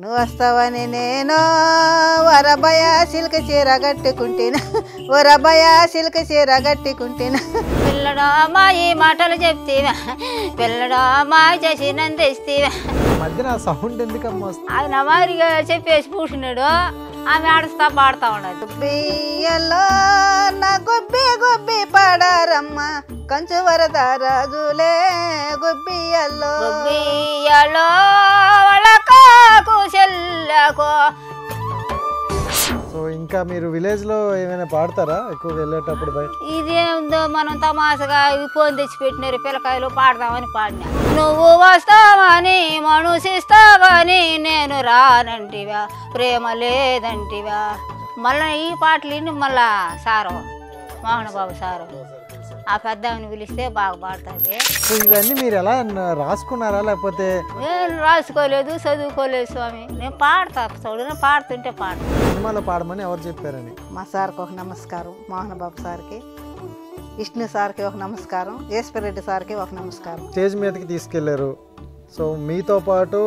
నువ్వు వస్తావని నేను వరబయ సిల్క చీర గట్టుకుంటేనా వరబయ సిల్క చీర గట్టుకుంటేనా పిల్లడా మా ఈ మాటలు చెప్తేవా పిల్లడా మా చేసినందిస్తేవా మధ్యన సౌండ్ ఎందుకమ్మా అది నమారిగా చెప్పేసి కూర్చున్నాడు ఆమె ఆడుస్తా పాడుతా ఉన్నాడు బియ్యలో నా గుబ్బి గొబ్బి పాడారమ్మ కంచు వరద రాజులే గొబ్బియల్లో గొబ్బియలో వళకాకు చెల్లకు సో ఇంకా మీరు విలేజ్ లో ఏమైనా పాడతారా ఎక్కువ వెళ్ళేటప్పుడు ఇది ఇదేందో మనం తమాసగా ఫోన్ తెచ్చి పెట్టినారు పిల్లకాయలు పాడదామని పాడినా నువ్వు వస్తావని మనుషిస్తావని నేను రానంటివా ప్రేమ లేదంటివా మళ్ళీ ఈ పాటలు మళ్ళా సారు మోహన్ బాబు సారం ఆ పెద్ద పిలిస్తే బాగా పాడుతుంది ఇవన్నీ మీరు ఎలా రాసుకున్నారా లేకపోతే నేను రాసుకోలేదు చదువుకోలేదు స్వామి నేను పాడతా చదువు పాడుతుంటే పాడు సినిమాలో పాడమని ఎవరు చెప్పారని మా సార్కి ఒక నమస్కారం మోహన్ బాబు సార్కి విష్ణు సార్కి ఒక నమస్కారం రెడ్డి సార్కి ఒక నమస్కారం స్టేజ్ మీదకి తీసుకెళ్లారు సో మీతో పాటు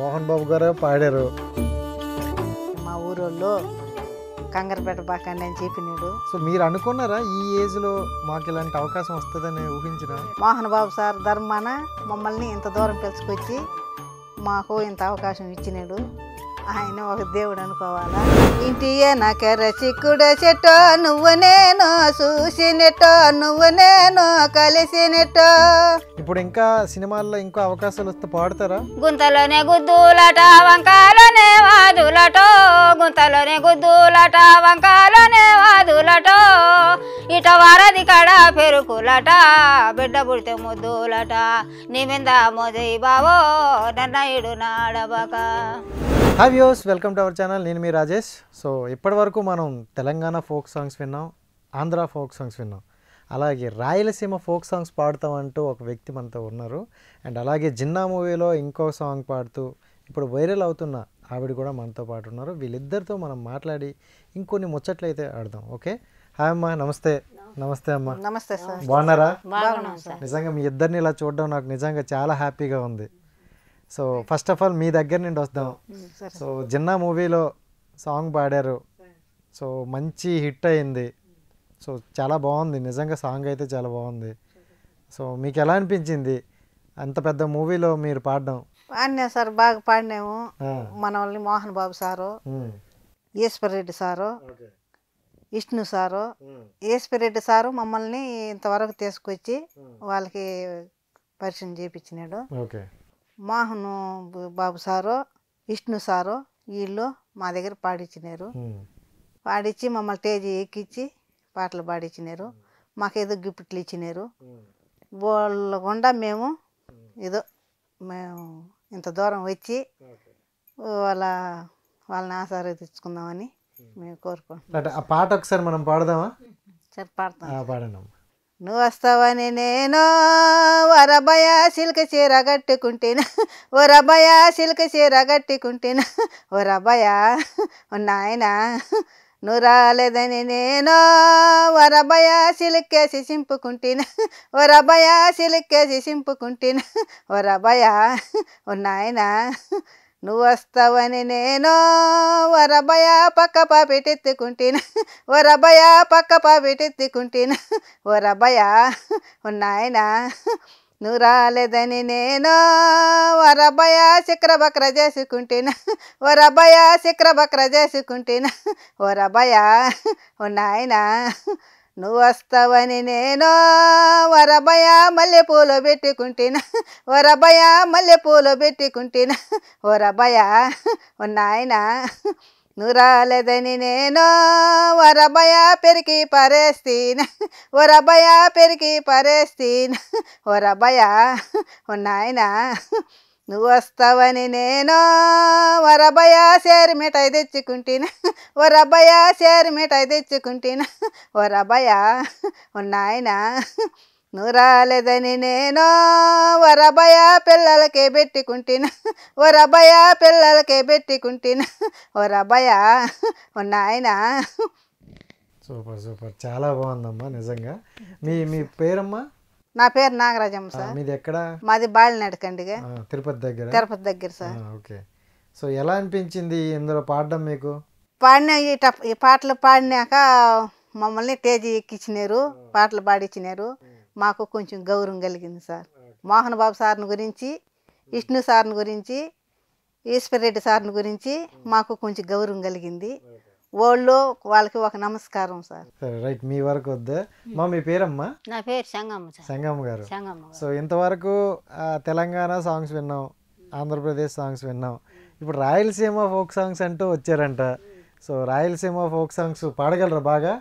మోహన్ బాబు గారు పాడారు మా ఊరోళ్ళు కంగారు పెట్టబాకండి అని చెప్పినాడు సో మీరు అనుకున్నారా ఈ ఏజ్ లో మాకు ఇలాంటి అవకాశం వస్తుందని ఊహించిన మోహన్ బాబు సార్ ధర్మాన మమ్మల్ని ఇంత దూరం పిలుచుకొచ్చి మాకు ఇంత అవకాశం ఇచ్చినాడు ఆయన ఒక దేవుడు అనుకోవాలా నా నకర చిక్కుడ చెట్టో నువ్వు నేను చూసినట్టో నువ్వు నేను కలిసినట్టో ఇప్పుడు ఇంకా సినిమాల్లో ఇంకో అవకాశాలు వస్తే పాడతారా గుంతలోనే గుద్దులట వంకాలనే వాదులటో గుంతలోనే గుద్దులట వంకాలనే వాదులటో ఇట వారది కడ పెరుకులట బిడ్డ పుడితే ముద్దులట నీ మీద మోదీ బావో నన్నయుడు నాడబక hi views welcome to our channel నేను మీ రాజేష్ సో ఇప్పటి వరకు మనం తెలంగాణ ఫోక్ సాంగ్స్ విన్నాం ఆంధ్ర ఫోక్ సాంగ్స్ విన్నాం అలాగే రాయలసీమ ఫోక్ సాంగ్స్ అంటూ ఒక వ్యక్తి మనతో ఉన్నారు అండ్ అలాగే జిన్నా మూవీలో ఇంకో సాంగ్ పాడుతూ ఇప్పుడు వైరల్ అవుతున్న ఆవిడ కూడా మనతో పాటు ఉన్నారు వీళ్ళిద్దరితో మనం మాట్లాడి ఇంకొన్ని ముచ్చట్లయితే ఆడదాం ఓకే హాయ్ అమ్మా నమస్తే నమస్తే అమ్మా నమస్తే సార్ బాగున్నారా నిజంగా మీ ఇద్దరిని ఇలా చూడడం నాకు నిజంగా చాలా హ్యాపీగా ఉంది సో ఫస్ట్ ఆఫ్ ఆల్ మీ దగ్గర నుండి వస్తాం సో జిన్నా మూవీలో సాంగ్ పాడారు సో మంచి హిట్ అయింది సో చాలా బాగుంది నిజంగా సాంగ్ అయితే చాలా బాగుంది సో మీకు ఎలా అనిపించింది అంత పెద్ద మూవీలో మీరు పాడడం పాడినా సార్ బాగా పాడినాము మన వాళ్ళని Mohan Babu sir Reddy sir Vishnu sir Reddy sir మమ్మల్ని ఇంతవరకు తీసుకొచ్చి వాళ్ళకి పరిచయం చేయించినాడు మోహన్ బాబు సారు విష్ణు సారు వీళ్ళు మా దగ్గర పాడించినారు పాడించి మమ్మల్ని స్టేజ్ ఎక్కించి పాటలు పాడించినారు మాకేదో గిఫ్ట్లు ఇచ్చినారు వాళ్ళకుండా మేము ఏదో మేము ఇంత దూరం వచ్చి వాళ్ళ వాళ్ళని ఆసారి తెచ్చుకుందామని మేము కోరుకుంటున్నాం ఆ పాట ఒకసారి మనం పాడదామా సరే పాడతాం పాడండి నువ్వు వస్తావని నేను వరబయ సిల్క చీర కట్టుకుంటేనా వరబయ సిల్క చీర కట్టుకుంటేనా వరబయ ఉన్నాయనా నురాలేదని నేను నేనో వరభయ సిలిక్కేసి సింపుకుంటిన వరభయ సిలిక్కేసి సింపుకుంటిన ఉన్నాయన నువ్వు వస్తావని నేను వరభయ పక్క పాపిటెత్తుకుంటిన వరభయ పక్క పాపిటెత్తుకుంటిన వరభయ ఉన్నాయన నురాలేదని నేను వరబయ శిఖర బక్ర చేసుకుంటేనా వరబయ శిఖర బక్ర చేసుకుంటేనా వరబయ ఉన్నాయనా నువ్వు వస్తావని నేను వరబయ మల్లె పూలు పెట్టుకుంటేనా వరబయ మల్లె పూలు పెట్టుకుంటేనా వరబయ ఉన్నాయనా నురాలదని నేను వరబయ పెరిగి పరేస్తీన్ వరబయ పెరికి పరేస్తీన్ వరబయ ఉన్నాయన నువ్వు వస్తావని నేను వరబయ సేరు మిఠాయి తెచ్చుకుంటున్న వరబయ సేరు మిఠాయి తెచ్చుకుంటున్న వరబయ ఉన్నాయన నువ్వు రాలేదని నేను వరభయ పిల్లలకే పెట్టుకుంటున్న వరభయ పిల్లలకే పెట్టుకుంటున్న వరభయ ఉన్నాయన సూపర్ సూపర్ చాలా బాగుందమ్మా నిజంగా మీ మీ పేరమ్మా నా పేరు నాగరాజమ్మ సార్ మీది ఎక్కడ మాది బాలినడకండిగా తిరుపతి దగ్గర తిరుపతి దగ్గర సార్ ఓకే సో ఎలా అనిపించింది ఇందులో పాడడం మీకు పాడిన ఈ పాటలు పాడినాక మమ్మల్ని తేజీ ఎక్కించినారు పాటలు పాడించినారు మాకు కొంచెం గౌరవం కలిగింది సార్ మోహన్ బాబు సార్ని గురించి విష్ణు సార్ని గురించి రెడ్డి సార్ని గురించి మాకు కొంచెం గౌరవం కలిగింది వాళ్ళు వాళ్ళకి ఒక నమస్కారం సార్ సరే రైట్ మీ వరకు వద్దా మా మీ పేరమ్మా నా పేరు సంగమ్మ సంగమ్మ గారు సో ఇంతవరకు తెలంగాణ సాంగ్స్ విన్నాం ఆంధ్రప్రదేశ్ సాంగ్స్ విన్నాం ఇప్పుడు రాయలసీమ ఫోక్ సాంగ్స్ అంటూ వచ్చారంట సో రాయలసీమ ఫోక్ సాంగ్స్ పాడగలరా బాగా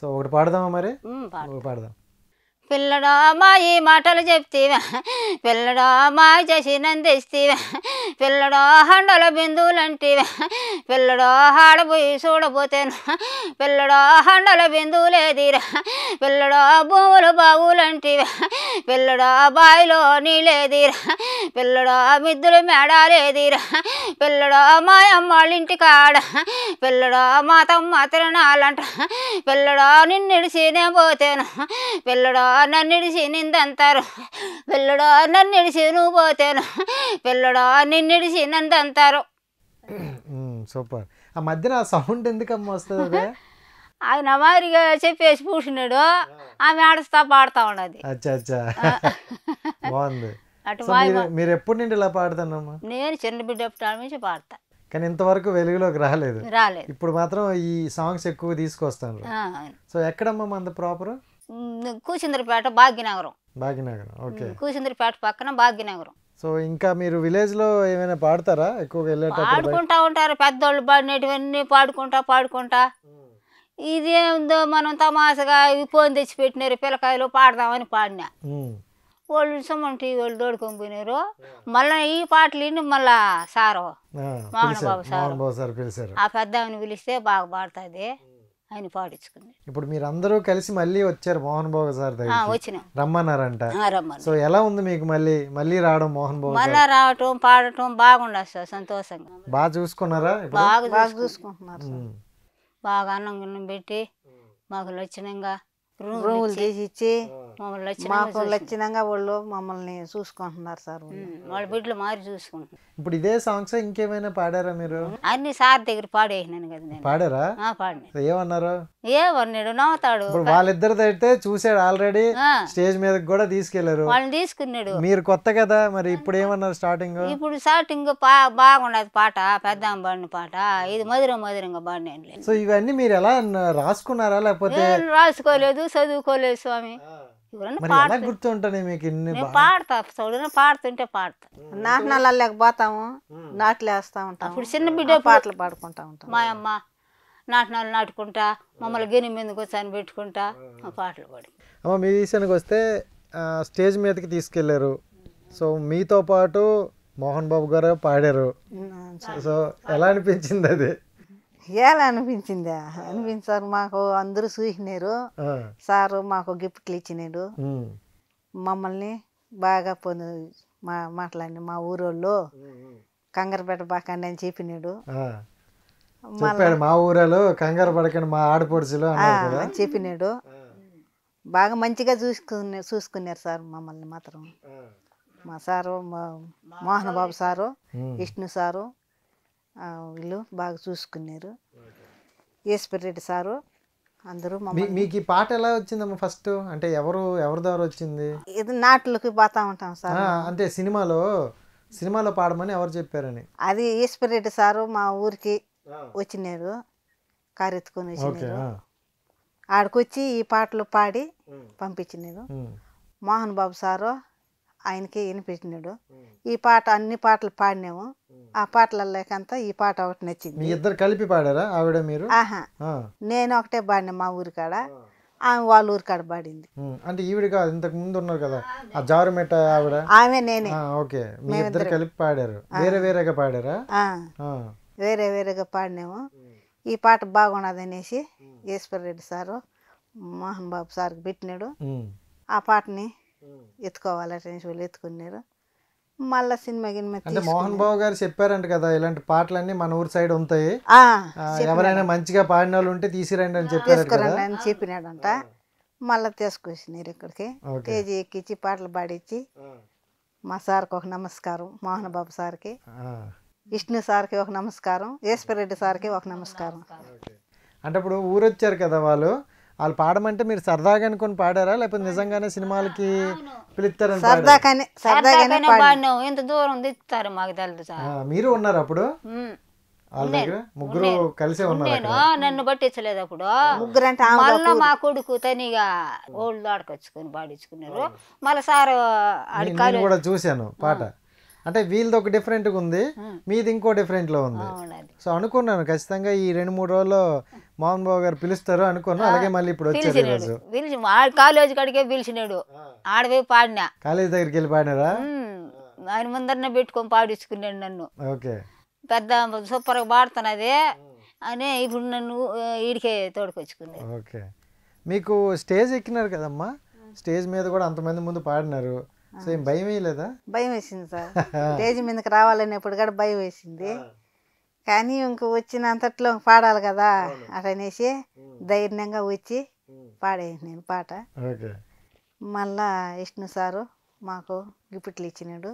సో ఒకటి పాడదామా మరి పాడదాం పిల్లడా అమ్మాయి ఈ మాటలు చెప్తీవా పిల్లడా చేసి నందిస్తీవా పిల్లడా హండల బిందువులు అంటీవా పిల్లడో ఆడబోయి చూడబోతేను పిల్లడా హండల బిందువులేదిరా పిల్లడా భూములు బావులు బావులంటీవా పిల్లడా బాయిలో నీళ్ళేదిరా పిల్లడా మిద్దులు మేడాలేదిరా పిల్లడో మా అమ్మాళ్ళింటి కాడ పిల్లడా మాతమ్మ తిరణాలంట పిల్లడా నిన్నడిసినే పోతేను పిల్లడా నన్ను నన్నిడిసి నిందంతారు నన్ను నన్నిడిసి నువ్వు పోతేను నిన్ను నిన్నిడిసి నందంతారు సూపర్ ఆ మధ్యన సౌండ్ ఎందుకమ్మా వస్తుంది ఆయన మాదిరిగా చెప్పేసి పూసినాడు ఆమె ఆడుస్తా పాడుతా ఉన్నది బాగుంది మీరు ఎప్పుడు నుండి ఇలా పాడతానమ్మా నేను చిన్న బిడ్డ నుంచి పాడతా కానీ ఇంతవరకు వెలుగులోకి రాలేదు రాలేదు ఇప్పుడు మాత్రం ఈ సాంగ్స్ ఎక్కువ తీసుకొస్తాను సో ఎక్కడమ్మా మంది ప్రాపర్ కూచింద్రపేట భాగ్యనగరం భాగ్యనగరం ఓకే కూసిందరిపేట పక్కన భాగ్యనగరం సో ఇంకా మీరు విలేజ్ లో ఏమైనా పాడతారా ఎక్కువగా వెళ్ళేటప్పుడు పాడుకుంటా ఉంటారు పెద్దోళ్ళు పాడినటువన్నీ పాడుకుంటా పాడుకుంటా ఇదేందో మనం తమాసగా ఫోన్ తెచ్చి పెట్టినారు పిల్లకాయలు పాడదామని పాడినా వాళ్ళు సుమంటి వాళ్ళు దోడుకొని పోయినారు మళ్ళా ఈ పాటలు విని మళ్ళా సారు మామూలు బాబు సారు ఆ పెద్ద పిలిస్తే బాగా పాడుతుంది ఆయన పాడించుకుంది ఇప్పుడు మీరు అందరూ కలిసి మళ్ళీ వచ్చారు మోహన్ బాబు సార్ వచ్చినాం రమ్మన్నారంట రమ్మన్నారు సో ఎలా ఉంది మీకు మళ్ళీ మళ్ళీ రావడం మోహన్ బాబు మళ్ళీ రావటం పాడటం బాగుండదు సార్ సంతోషంగా బాగా చూసుకున్నారా బాగా చూసుకుంటున్నారు బాగా అన్నం పెట్టి మాకు లక్షణంగా రూములు తీసి ఇచ్చి మాకు లక్షణంగా వాళ్ళు మమ్మల్ని చూసుకుంటున్నారు సార్ వాళ్ళ బిడ్డలు మారి చూసుకుంటున్నారు ఇప్పుడు ఇదే సాంగ్స్ ఇంకేమైనా పాడారా మీరు అన్ని సార్ దగ్గర పాడేసినాను కదా పాడారా పాడినా ఏమన్నారు ఏమన్నాడు నవ్వుతాడు వాళ్ళిద్దరు అయితే చూసాడు ఆల్రెడీ స్టేజ్ మీద కూడా తీసుకెళ్లారు వాళ్ళని తీసుకున్నాడు మీరు కొత్త కదా మరి ఇప్పుడు ఏమన్నారు స్టార్టింగ్ ఇప్పుడు స్టార్టింగ్ బాగుండదు పాట పెద్ద పాడిన పాట ఇది మధురం మధురంగా పాడిన సో ఇవన్నీ మీరు ఎలా రాసుకున్నారా లేకపోతే రాసుకోలేదు చదువుకోలేదు స్వామి ఎవరన్నా గుర్తుంటాయి మీకు ఇన్ని పాడతా చౌడన పాడుతుంటే పాడతా నాటనాలు పోతాము నాట్లు వేస్తూ ఉంటాం ఇప్పుడు చిన్న బిడ్డ పాటలు పాడుకుంటా ఉంటాం మా అమ్మ నాటనాలు నాటుకుంటా మమ్మల్ని గిని మీద కూర్చొని పెట్టుకుంటా పాటలు పాడి అమ్మ మీ విషయానికి వస్తే స్టేజ్ మీదకి తీసుకెళ్లారు సో మీతో పాటు మోహన్ బాబు గారు పాడారు సో ఎలా అనిపించింది అది ఎలా అనిపించిందా అనిపించారు మాకు అందరూ చూసినారు సారు మాకు గిఫ్ట్లు ఇచ్చినాడు మమ్మల్ని బాగా పొంది మా మాట్లాడి మా ఊరోళ్ళు కంగారు బాకండి అని చెప్పినాడు మా ఊరలో కంగారు పడకండి మా ఆడపడుచులో చెప్పినాడు బాగా మంచిగా చూసుకునే చూసుకున్నారు సార్ మమ్మల్ని మాత్రం మా sir Mohan Babu sir Vishnu sir వీళ్ళు బాగా చూసుకున్నారు ఈశ్వరరెడ్డి సారు అందరూ మీకు ఈ పాట ఎలా వచ్చిందమ్మా ఫస్ట్ అంటే ఎవరు ఎవరి ద్వారా వచ్చింది ఇది నాట్లకి పోతా ఉంటాం సార్ అంటే సినిమాలో సినిమాలో పాడమని ఎవరు చెప్పారని అది ఈశ్వరరెడ్డి సారు మా ఊరికి వచ్చినారు కారెత్తుకొని వచ్చినారు ఆడికొచ్చి ఈ పాటలు పాడి పంపించినారు మోహన్ బాబు సారు ఆయనకే వినిపించినాడు ఈ పాట అన్ని పాటలు పాడినాము ఆ పాటలలోకంతా ఈ పాట ఒకటి నచ్చింది మీ ఇద్దరు కలిపి పాడారా ఆవిడ మీరు ఆహా నేను ఒకటే పాడినా మా ఊరికాడ ఆమె వాళ్ళ ఊరికాడ పాడింది అంటే ఈవిడ కాదు ఇంతకు ముందు ఉన్నారు కదా ఆ మెట్ట ఆవిడ ఆమె నేనే ఓకే మీ ఇద్దరు కలిపి పాడారు వేరే వేరేగా పాడారా వేరే వేరేగా పాడినాము ఈ పాట బాగున్నది అనేసి ఈశ్వర్ రెడ్డి సారు మోహన్ బాబు సార్కి పెట్టినాడు ఆ పాటని ఎత్తుకోవాలని వాళ్ళు ఎత్తుకున్నారు మళ్ళా సినిమా గినిమా మోహన్ బాబు గారు చెప్పారంట కదా ఇలాంటి పాటలన్నీ మన ఊరు సైడ్ ఉంటాయి ఎవరైనా మంచిగా పాడిన వాళ్ళు ఉంటే తీసిరండి అని చెప్పారు అని చెప్పినాడంట మళ్ళా తీసుకొచ్చినారు ఇక్కడికి తేజీ ఎక్కించి పాటలు పాడించి మా సార్కి ఒక నమస్కారం మోహన్ బాబు సార్కి విష్ణు సార్కి ఒక నమస్కారం రెడ్డి సార్కి ఒక నమస్కారం అంటే ఇప్పుడు ఊరొచ్చారు కదా వాళ్ళు వాళ్ళు పాడమంటే మీరు సరదాగా అనుకుని పాడారా లేకపోతే నిజంగానే సినిమాలకి పిలుస్తారని పాడినాం ఎంత దూరం తెచ్చుతారు మాకు తెలుసు మీరు ఉన్నారు అప్పుడు ముగ్గురు కలిసి ఉన్నారు నన్ను పట్టించలేదు అప్పుడు ముగ్గురు అంటే మళ్ళీ మా కొడుకు తనిగా ఓళ్ళు ఆడకొచ్చుకొని పాడించుకున్నారు మళ్ళీ సార్ కూడా చూశాను పాట అంటే వీళ్ళది ఒక డిఫరెంట్గా ఉంది మీది ఇంకో డిఫరెంట్లో ఉంది సో అనుకున్నాను ఖచ్చితంగా ఈ రెండు మూడు రోజుల్లో మోహన్ బాబు గారు పిలుస్తారు అనుకున్నాను అలాగే మళ్ళీ ఇప్పుడు వచ్చారు రోజు కాలేజ్ కాడికే పిలిచినాడు ఆడవే పాడినా కాలేజ్ దగ్గరికి వెళ్ళి పాడినారా ఆయన ముందరనే పెట్టుకొని పాడించుకున్నాడు నన్ను ఓకే పెద్ద సూపర్గా పాడుతున్నది అని ఇప్పుడు నన్ను ఈడికే తోడుకొచ్చుకుంది ఓకే మీకు స్టేజ్ ఎక్కినారు కదమ్మా స్టేజ్ మీద కూడా అంతమంది ముందు పాడినారు సో ఏం భయం వేయలేదా భయం వేసింది సార్ స్టేజ్ మీదకి రావాలనేప్పుడు కూడా భయం వేసింది కానీ ఇంక వచ్చినంతట్లో పాడాలి కదా అటనేసి ధైర్యంగా వచ్చి పాడేది నేను పాట మళ్ళా విష్ణు సారు మాకు గిప్పిట్లు ఇచ్చినాడు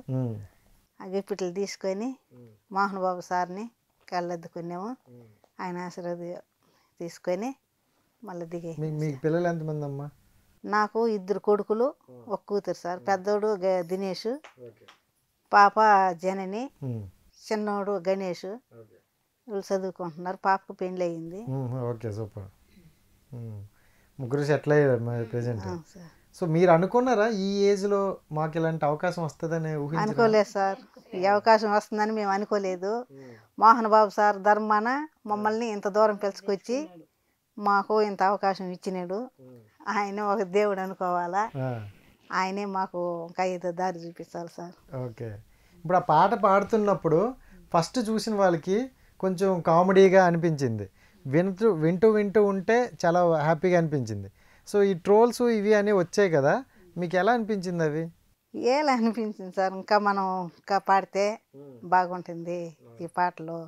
ఆ గిప్పిట్లు తీసుకొని మోహన్ బాబు సార్ని కళ్ళద్దుకున్నాము ఆయన ఆశీర్వాదం తీసుకొని మళ్ళీ దిగే మీకు పిల్లలు ఎంతమంది అమ్మా నాకు ఇద్దరు కొడుకులు ఒక కూతురు సార్ పెద్దోడు దినేష్ పాప జనని చిన్నోడు గణేష్ వీళ్ళు చదువుకుంటున్నారు పాపకు పెళ్ళి అయింది ఓకే సూపర్ ముగ్గురు సెటిల్ సో మీరు అనుకున్నారా ఈ ఏజ్లో మాకు ఇలాంటి అవకాశం వస్తుందని అనుకోలేదు సార్ ఈ అవకాశం వస్తుందని మేము అనుకోలేదు మోహన్ బాబు సార్ ధర్మాన మమ్మల్ని ఇంత దూరం పిలుచుకొచ్చి మాకు ఇంత అవకాశం ఇచ్చినాడు ఆయన ఒక దేవుడు అనుకోవాలా ఆయనే మాకు ఇంకా దారి చూపించాలి సార్ ఓకే ఇప్పుడు ఆ పాట పాడుతున్నప్పుడు ఫస్ట్ చూసిన వాళ్ళకి కొంచెం కామెడీగా అనిపించింది వింటూ వింటూ వింటూ ఉంటే చాలా హ్యాపీగా అనిపించింది సో ఈ ట్రోల్స్ ఇవి అని వచ్చాయి కదా మీకు ఎలా అనిపించింది అవి ఎలా అనిపించింది సార్ ఇంకా మనం ఇంకా పాడితే బాగుంటుంది ఈ పాటలు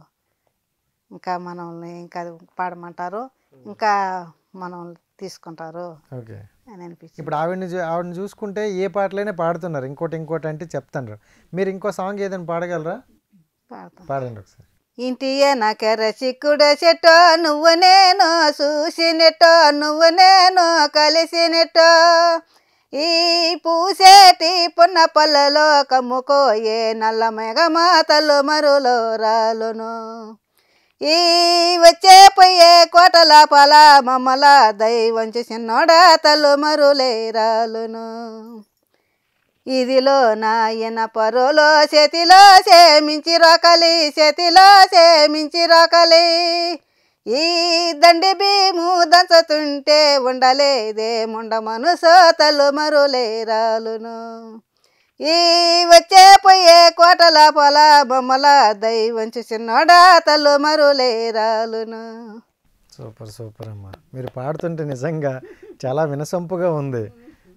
ఇంకా మనల్ని ఇంకా పాడమంటారు ఇంకా మనం తీసుకుంటారు ఇప్పుడు ఆవిడని ఆవిడని చూసుకుంటే ఏ పాటలైనా పాడుతున్నారు ఇంకోటి ఇంకోటి అంటే చెప్తాను మీరు ఇంకో సాంగ్ ఏదైనా పాడగలరా పాడండి ఒకసారి ఇంటియే నా కరచిక్కుడ చెట్టో నువ్వు నేను చూసినట్టో నువ్వు నేను కలిసినట్టో ఈ పూసేటి పున్న పల్లలో కమ్ముకోయే నల్ల మెగమాతలు మరులో రాలును ఈ వచ్చే పోయే కోటల పాల మమ్మల దైవం చిన్నోడా తలు మరులేరాలును ఇదిలో నాయన పరులో చేతిలో సేమించి రోకలి చేతిలో సేమించి రోకలి ఈ దండి భీము దంచుతుంటే ఉండలేదే ముండ మనసు తలు మరులేరాలును ఈ వచ్చే పోయే కోటల పొల బొమ్మల దైవం చిన్నోడా తల్లు మరులేరాలును సూపర్ సూపర్ అమ్మ మీరు పాడుతుంటే నిజంగా చాలా వినసొంపుగా ఉంది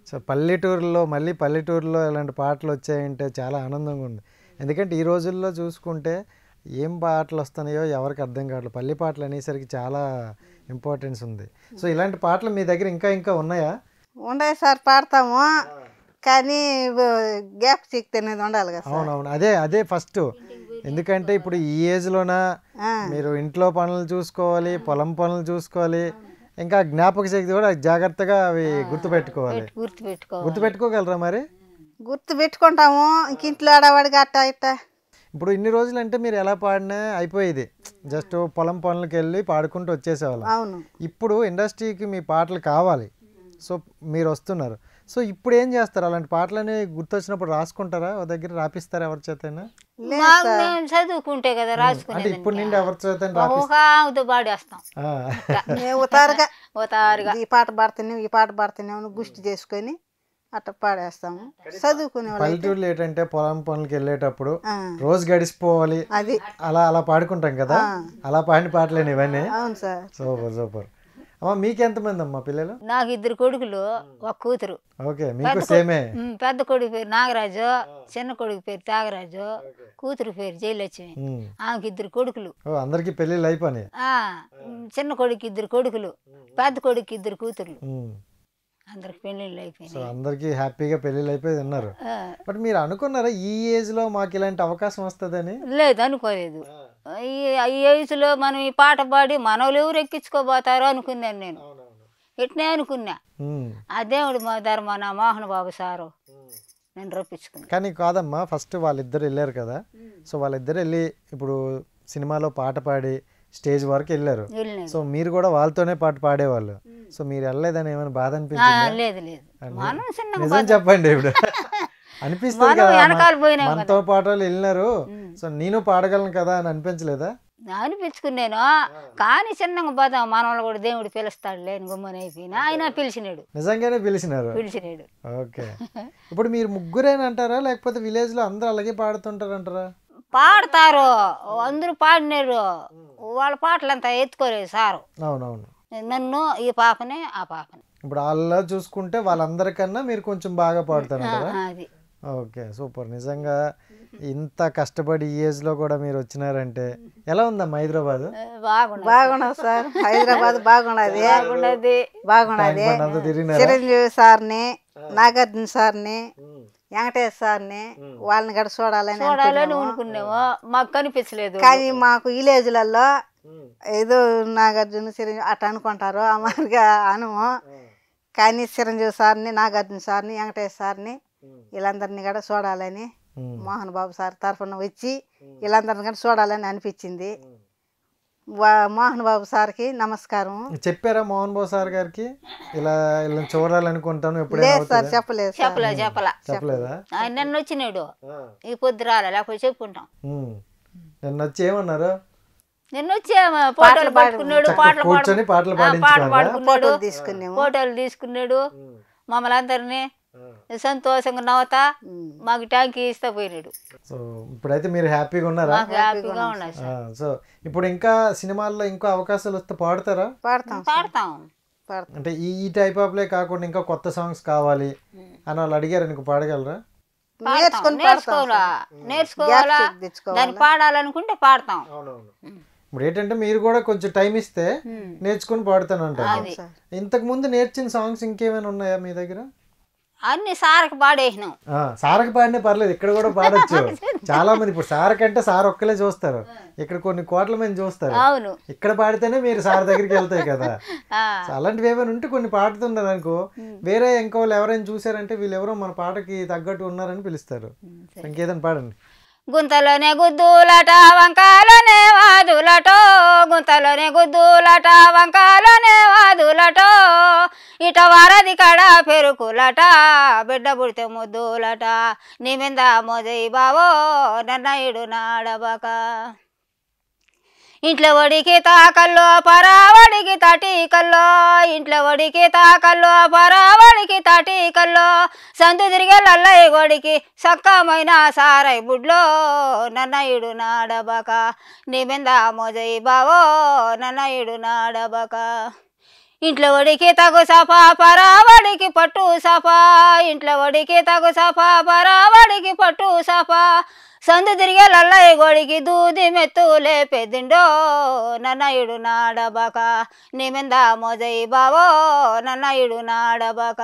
సో పల్లెటూరులో మళ్ళీ పల్లెటూరులో ఇలాంటి పాటలు వచ్చాయంటే చాలా ఆనందంగా ఉంది ఎందుకంటే ఈ రోజుల్లో చూసుకుంటే ఏం పాటలు వస్తున్నాయో ఎవరికి అర్థం కావట్లేదు పల్లి పాటలు అనేసరికి చాలా ఇంపార్టెన్స్ ఉంది సో ఇలాంటి పాటలు మీ దగ్గర ఇంకా ఇంకా ఉన్నాయా ఉన్నాయి సార్ పాడతాము కానీ గ్యాప్ సిక్త్ అనేది ఉండాలి కదా అవునవును అదే అదే ఫస్ట్ ఎందుకంటే ఇప్పుడు ఈ ఏజ్లోన మీరు ఇంట్లో పనులు చూసుకోవాలి పొలం పనులు చూసుకోవాలి ఇంకా జ్ఞాపక శక్తి కూడా జాగ్రత్తగా అవి గుర్తుపెట్టుకోవాలి గుర్తుపెట్టుకో గుర్తుపెట్టుకోగలరా మరి గుర్తు పెట్టుకుంటాము ఇంకింట్లో ఇంట్లో ఆడవాడికి అట్టా ఇట్టా ఇప్పుడు ఇన్ని రోజులు అంటే మీరు ఎలా పాడినా అయిపోయేది జస్ట్ పొలం పనులకి వెళ్ళి పాడుకుంటూ వచ్చేసేవాళ్ళం అవును ఇప్పుడు ఇండస్ట్రీకి మీ పాటలు కావాలి సో మీరు వస్తున్నారు సో ఇప్పుడు ఏం చేస్తారు అలాంటి అనేవి గుర్తొచ్చినప్పుడు రాసుకుంటారా ఓ దగ్గర రాపిస్తారా ఎవరి చేతైనా చదువుకుంటే కదా రాసుకుంటే ఇప్పుడు నుండి ఎవరి చేత మేము ఈ పాట పాడుతున్నాం ఈ పాట పాడుతున్నాం గుష్టి చేసుకొని అట్ట పాడేస్తాము చదువుకునే పల్లెటూర్లు ఏంటంటే పొలం పనులకి వెళ్ళేటప్పుడు రోజు గడిచిపోవాలి అది అలా అలా పాడుకుంటాం కదా అలా పాడిన పాటలేని ఇవన్నీ అవును సార్ సూపర్ సూపర్ అమ్మా మీకెంతమంది అమ్మా పిల్లలు నాకు ఇద్దరు కొడుకులు ఒక కూతురు ఓకే మీకు సేమే పెద్ద కొడుకు పేరు నాగరాజు చిన్న కొడుకు పేరు త్యాగరాజు కూతురు పేరు జయలక్ష్మి ఆమెకి ఇద్దరు కొడుకులు అందరికి పెళ్లి లైఫ్ అని చిన్న కొడుకు ఇద్దరు కొడుకులు పెద్ద కొడుకు ఇద్దరు కూతురు అందరికి పెళ్ళిళ్ళు అయిపోయినాయి సో అందరికీ హ్యాపీగా పెళ్ళిళ్ళు అయిపోయి ఉన్నారు బట్ మీరు అనుకున్నారా ఈ ఏజ్లో మాకు ఇలాంటి అవకాశం వస్తుందని లేదు అనుకోలేదు ఈ ఈ ఏజ్లో మనం ఈ పాట పాడి మనోళ్ళు ఎవరు ఎక్కించుకోబోతారో అనుకున్నాను నేను ఇట్నే అనుకున్నా అదేవిడు మా ధర్మ నా మోహన్ బాబు సారు నేను రప్పించుకున్నాను కానీ కాదమ్మా ఫస్ట్ వాళ్ళిద్దరు వెళ్ళారు కదా సో వాళ్ళిద్దరు వెళ్ళి ఇప్పుడు సినిమాలో పాట పాడి స్టేజ్ వరకు వెళ్ళారు సో మీరు కూడా వాళ్ళతోనే పాటు పాడేవాళ్ళు సో మీరు వెళ్ళలేదని ఏమైనా బాధ అనిపించింది నిజం చెప్పండి ఇప్పుడు అనిపిస్తుంది మనతో పాట వాళ్ళు వెళ్ళినారు సో నేను పాడగలను కదా అని అనిపించలేదా అనిపించుకున్నాను కానీ చిన్నగా బాధ మనవాళ్ళు కూడా దేవుడు పిలుస్తాడు లేని గుమ్మని అయిపోయినా ఆయన పిలిచినాడు నిజంగానే పిలిచినారు పిలిచినాడు ఓకే ఇప్పుడు మీరు ముగ్గురేనంటారా లేకపోతే విలేజ్ లో అందరూ అలాగే పాడుతుంటారంటారా పాడతారు అందరూ పాడినారు వాళ్ళ పాటలు అంతా ఎత్తుకోలేదు సారు అవునవును నన్ను ఈ పాపనే ఆ పాపని ఇప్పుడు అలా చూసుకుంటే వాళ్ళందరికన్నా మీరు కొంచెం బాగా పాడతారు ఓకే సూపర్ నిజంగా ఇంత కష్టపడి ఈ ఏజ్ లో కూడా మీరు వచ్చినారంటే ఎలా ఉందమ్మా హైదరాబాద్ బాగున్నది సార్ హైదరాబాద్ బాగున్నది బాగున్నది బాగున్నది చిరంజీవి సార్ని నాగార్జున సార్ని వెంకటేష్ సార్ని వాళ్ళని కూడా చూడాలని చూడాలని అనుకున్నాము మాకు కనిపించలేదు కానీ మాకు విలేజ్లలో ఏదో నాగార్జున చిరంజీవి అట్ట అనుకుంటారు అమ్మగా అనుము కానీ చిరంజీవి సార్ని నాగార్జున సార్ని వెంకటేష్ సార్ని వీళ్ళందరినీ కూడా చూడాలని మోహన్ బాబు సార్ తరఫున వచ్చి వీళ్ళందరిని కూడా చూడాలని అనిపించింది మోహన్ బాబు సార్కి నమస్కారం చెప్పారా మోహన్ బాబు సార్ గారికి ఇలా ఇలా చూడాలనుకుంటాను ఎప్పుడు సార్ చెప్పలేదు చెప్పలే చెప్పలా చెప్పలేదా నిన్న వచ్చినాడు ఈ పొద్దు రాలే లేకపోతే చెప్పుకుంటాం నిన్న వచ్చి ఏమన్నారు నిన్న వచ్చి పాటలు పాడుకున్నాడు పాటలు కూర్చొని పాటలు పాడుకున్నాడు ఫోటోలు తీసుకున్నాడు మమ్మల్ని అందరినీ సంతోషంగా నవత మాకు ట్యాంక్ ఇస్తా పోయినాడు సో ఇప్పుడైతే మీరు హ్యాపీగా ఉన్నారా హ్యాపీగా సో ఇప్పుడు ఇంకా సినిమాల్లో ఇంకో అవకాశాలు వస్తే పాడతారా పాడతాం పాడతాం అంటే ఈ టైప్ ఆఫ్ లే కాకుండా ఇంకా కొత్త సాంగ్స్ కావాలి అని వాళ్ళు అడిగారు నీకు పాడగలరా నేర్చుకోవాలా పాడాలనుకుంటే పాడతాం ఇప్పుడు ఏంటంటే మీరు కూడా కొంచెం టైం ఇస్తే నేర్చుకుని పాడతాను అంటారు ఇంతకు ముందు నేర్చిన సాంగ్స్ ఇంకేమైనా ఉన్నాయా మీ దగ్గర అన్ని సారకు పాడేసినాం సారకు పాడినా పర్లేదు ఇక్కడ కూడా పాడొచ్చు చాలా మంది ఇప్పుడు సారక్ అంటే సార్ ఒక్కలే చూస్తారు ఇక్కడ కొన్ని కోట్ల మంది చూస్తారు అవును ఇక్కడ పాడితేనే మీరు సార్ దగ్గరికి వెళ్తాయి కదా అలాంటివి ఏమైనా ఉంటే కొన్ని పాడుతుండదు అనుకో వేరే ఇంకో ఎవరైనా చూసారంటే వీళ్ళు ఎవరో మన పాటకి తగ్గట్టు ఉన్నారని పిలుస్తారు ఇంకేదైనా పాడండి గుంతలోనే గుద్దులట వంకాలనే వాదులటో గుంతలోనే గుద్దులట వంకాలనే వాదులటో ఇట వారది కడ పెరుకులట బిడ్డ పుడితే ముద్దులట నీ మీద మోదయి బావో నన్నయుడు నాడబక ఇంట్లో వడికి తాకల్లో పరావడికి తాటీకల్లో ఇంట్లో వడికి తాకల్లో పరావడికి తాటీకల్లో సందు తిరిగే లల్లయ్య గొడికి సక్కమైన సారై బుడ్లో నన్నయుడు నాడబక నీ బింద బావో నన్నయుడు నాడబక ఇంట్లో వడికి తగు సఫా పరావడికి పట్టు సఫా ఇంట్లో వడికి తగు సఫా పరావడికి పట్టు సఫా సందు తిరిగే లల్లయ్య గోడికి దూది మెత్తులే పెద్దిండో నన్నయుడు నాడబక నిమింద మోజయి బావో నన్నయుడు నాడబక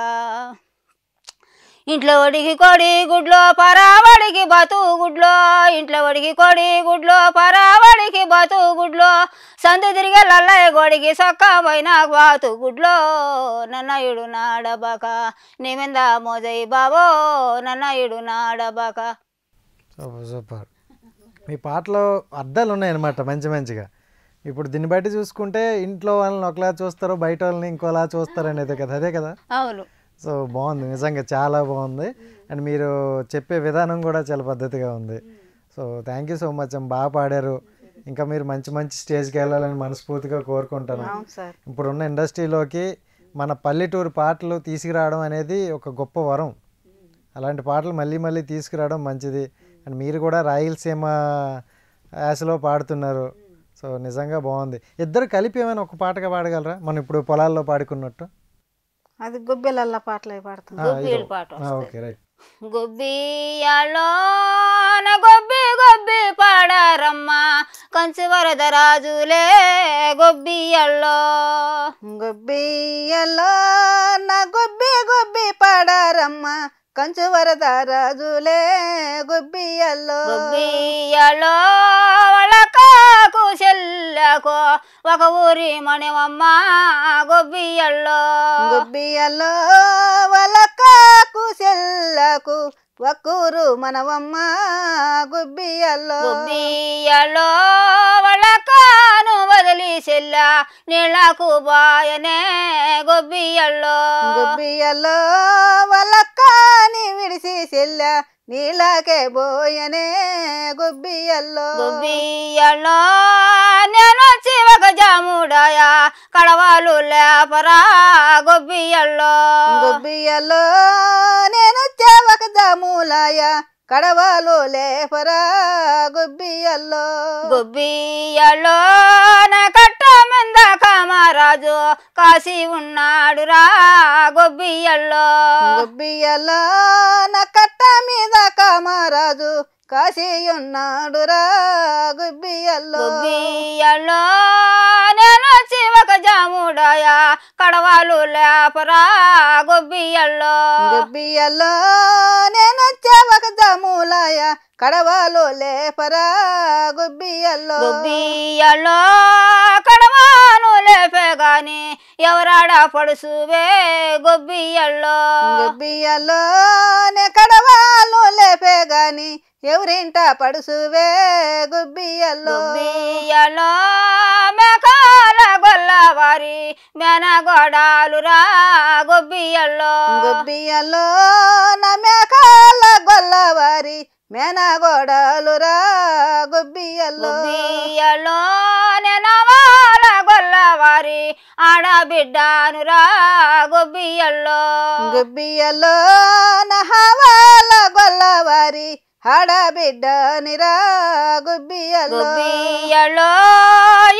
ఇంట్లో ఒడికి కొడి గుడ్లో పరావడికి బతు గుడ్లో ఇంట్లో ఒడికి కొడి గుడ్లో పరావడికి బతు గుడ్లో సందు తిరిగే లల్లయ్య గోడికి సొక్క బాతు గుడ్లో నన్నయుడు నాడబక నిమింద మోజయి బావో నన్నయుడు నాడబక సూపర్ సూపర్ మీ పాటలో అద్దాలు ఉన్నాయన్నమాట మంచి మంచిగా ఇప్పుడు దీన్ని బట్టి చూసుకుంటే ఇంట్లో వాళ్ళని ఒకలా చూస్తారు బయట వాళ్ళని ఇంకోలా చూస్తారు అనేది కదా అదే కదా అవును సో బాగుంది నిజంగా చాలా బాగుంది అండ్ మీరు చెప్పే విధానం కూడా చాలా పద్ధతిగా ఉంది so thank you so much బాగా పాడారు ఇంకా మీరు మంచి మంచి స్టేజ్కి వెళ్ళాలని మనస్ఫూర్తిగా కోరుకుంటాను ఇప్పుడున్న ఇండస్ట్రీలోకి మన పల్లెటూరు పాటలు తీసుకురావడం అనేది ఒక గొప్ప వరం అలాంటి పాటలు మళ్ళీ మళ్ళీ తీసుకురావడం మంచిది అండ్ మీరు కూడా రాయలసీమ యాసలో పాడుతున్నారు సో నిజంగా బాగుంది ఇద్దరు కలిపి ఏమైనా ఒక పాటగా పాడగలరా మనం ఇప్పుడు పొలాల్లో పాడుకున్నట్టు అది గొబ్బెలల్లా పాటలే పాడుతున్నా పాట ఓకే రైట్ గొబ్బియాలోన గొబ్బి గొబ్బి పాడారమ్మా కంచి వరదరాజులే గొబ్బియల్లో గొబ్బియల్లో నా గొబ్బి గొబ్బి పాడారమ్మా వరద రాజులే గుబ్బియల్లో గుబ్బియలో ఒళకాకు చెల్లకు ఒక ఊరి మణివమ్మ గుబ్బియల్లో గుబ్బియల్లో ఒళకాకు చెల్లకు ಒಕ್ಕೂರು ಮನವಮ್ಮ ಗುಬ್ಬಿಯಲ್ಲೋ ಗುಬ್ಬಿಯಲ್ಲೋ ಒಳಕಾನು ಬದಲಿಸಿಲ್ಲ ನಿಳಕು ಬಾಯನೆ ಗುಬ್ಬಿಯಲ್ಲೋ ಗುಬ್ಬಿಯಲ್ಲೋ ಒಲಕಾನಿ ಬಿಡಿಸಿಲ್ಲ ನೀಳಕ್ಕೆ ಬೋಯನೆ ಗುಬ್ಬಿಯಲ್ಲೋ ಗುಬ್ಬಿಯಲ್ಲೋ నేను చివక జాముడాయా కడవలు లేపరా గొబ్బియల్లో గొబ్బియల్లో ములాయ కడవలు లేపరా గుబ్బియల్లో గుబ్బియల్లోన కట్ట మింద కామరాజు కాసి ఉన్నాడురా గొబ్బియల్లో గుబ్బియల్లోన కట్ట మీద కామారాజు కాసి ఉన్నాడురా గుబ్బియల్లో గుబ్బియల్లో వచ్చి ఒక జాముడాయ కడవాలు లేపరా గొబ్బియల్లో గొబ్బియల్లో నేను ఒక జాములాయ కడవాలు లేపరా గొబ్బియల్లో గొబ్బియల్లో కడవాను లేపే గాని ఎవరాడ పడుసువే గొబ్బియల్లో గొబ్బియల్లో నే కడవాలు లేపే గాని ఎవరింట పడుసువే గుబ్బియలో గుబ్బియలో మెకాల గొల్లవారి మెనగొడాలు రా గుబ్బియల్లో గుబ్బియల్లో నా మెకాల గొల్లవారి మెనగొడాలు రా గుబ్బియల్లో గుబ్బియలో నెనవాల గొల్లవారి ఆడబిడ్డాను రా గుబ్బియల్లో గుబ్బియల్లో నహవాల గొల్లవారి ಹಡಬಿಡ್ಡ ನಿರಾ ಗುಬ್ಬಿಯಲ್ಲೋ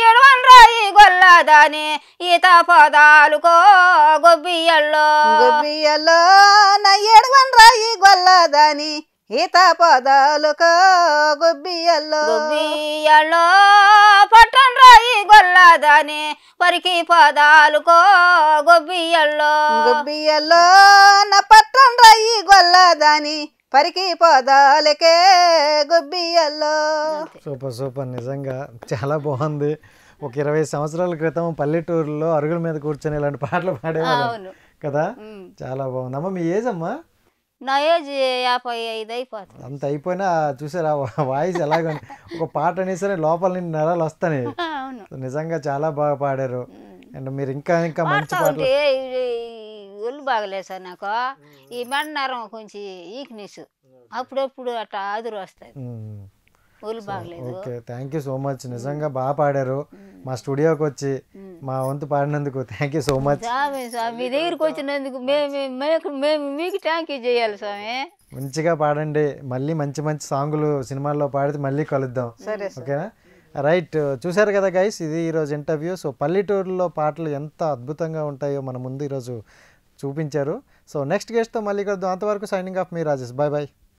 ಎಡವನ್ರಾಯಿ ಗೊಲ್ಲದಾನೆ ಈತ ಪದಾಲುಕೋ ಗುಬ್ಬಿಯಲ್ಲೋ ಗುಬ್ಬಿಯಲ್ಲೋ ನ ಎಡವನ್ರಾಯಿ ಗೊಲ್ಲದಾನಿ ಈತ ಪದಾಲುಕೋ ಗುಬ್ಬಿಯಲ್ಲೋ ಗುಬ್ಬಿಯಲ್ಲೋ పట్టణరాయి గొల్లదానే వరికి పదాలుకో గొబ్బియల్లో గొబ్బియల్లో నా పట్టణరాయి గొల్లదాని పరికి పదాలకే గుబ్బియల్లో సూపర్ సూపర్ నిజంగా చాలా బాగుంది ఒక ఇరవై సంవత్సరాల క్రితం పల్లెటూరులో అరుగుల మీద కూర్చొని ఇలాంటి పాటలు పాడే కదా చాలా బాగుంది అమ్మ మీ ఏజ్ అమ్మా నా ఏజ్ యాభై ఐదు అయిపోతుంది అంత అయిపోయినా చూసారా వాయిస్ ఎలాగ ఒక పాట అనేసరి లోపల నుండి నరాలు వస్తాయి నిజంగా చాలా బాగా పాడారు అండ్ మీరు ఇంకా ఇంకా మంచి పాటలు బాగలేదు సార్ నాకు ఈ మెడ కొంచెం ఈక్నెస్ అప్పుడప్పుడు అట్లా ఆదురు వస్తాయి okay thank you so much నిజంగా బాగా పాడారు మా స్టూడియోకి వచ్చి మా వంతు పాడినందుకు థ్యాంక్ యూ సో మచ్ మీ దగ్గరికి వచ్చినందుకు మేము మీకు థ్యాంక్ యూ చేయాలి స్వామి మంచిగా పాడండి మళ్ళీ మంచి మంచి సాంగులు సినిమాల్లో పాడితే మళ్ళీ కలుద్దాం ఓకేనా రైట్ చూశారు కదా గైస్ ఇది ఈరోజు ఇంటర్వ్యూ సో పల్లెటూరులో పాటలు ఎంత అద్భుతంగా ఉంటాయో మన ముందు ఈరోజు చూపించారు సో నెక్స్ట్ గెస్ట్తో మళ్ళీ కలుద్దాం అంతవరకు సైనింగ్ ఆఫ్ మీ రాజేష్ బాయ్ బాయ్